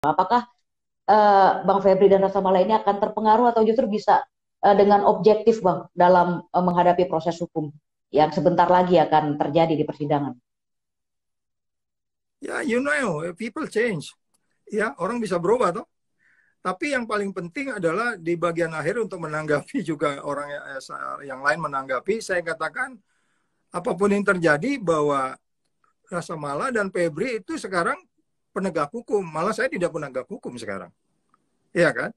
Apakah uh, Bang Febri dan Rasa Rasamala ini akan terpengaruh atau justru bisa uh, dengan objektif Bang dalam uh, menghadapi proses hukum yang sebentar lagi akan terjadi di persidangan? Ya, you know, people change. Ya, orang bisa berubah toh. Tapi yang paling penting adalah di bagian akhir untuk menanggapi juga orang yang lain menanggapi, saya katakan apapun yang terjadi bahwa Rasa Mala dan Febri itu sekarang penegak hukum. Malah saya tidak penegak hukum sekarang. Iya kan?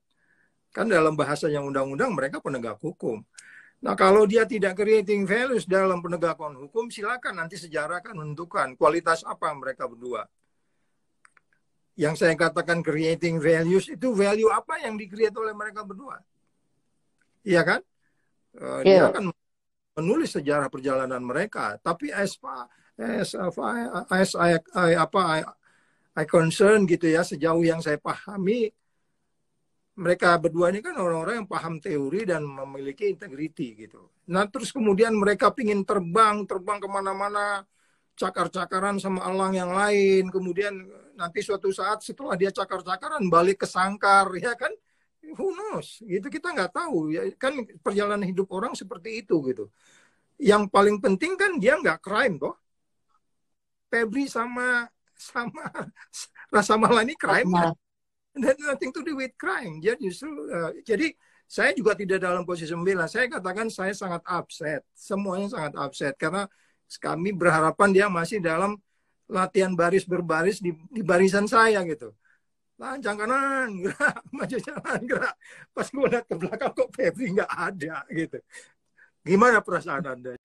Kan dalam bahasa yang undang-undang mereka penegak hukum. Nah kalau dia tidak creating values dalam penegakan hukum, silakan nanti sejarah kan menentukan kualitas apa mereka berdua. Yang saya katakan creating values itu value apa yang dikreat oleh mereka berdua. Iya kan? Eh, dia yeah. akan menulis sejarah perjalanan mereka. Tapi as, as, as, as, as, as, as, as apa I concern gitu ya sejauh yang saya pahami mereka berdua ini kan orang-orang yang paham teori dan memiliki integriti gitu. Nah terus kemudian mereka pingin terbang, terbang kemana-mana, cakar-cakaran sama alang yang lain. Kemudian nanti suatu saat setelah dia cakar-cakaran balik ke sangkar, ya kan? Who knows? Gitu kita nggak tahu. Ya kan perjalanan hidup orang seperti itu gitu. Yang paling penting kan dia nggak crime kok. Febri sama sama malah ini crime dan ya. nothing to do with crime dia justru uh, jadi saya juga tidak dalam posisi membela saya katakan saya sangat upset semuanya sangat upset karena kami berharapan dia masih dalam latihan baris berbaris di, di barisan saya gitu lancang kanan gerak maju jalan gerak pas gue lihat ke belakang kok Febri nggak ada gitu gimana perasaan anda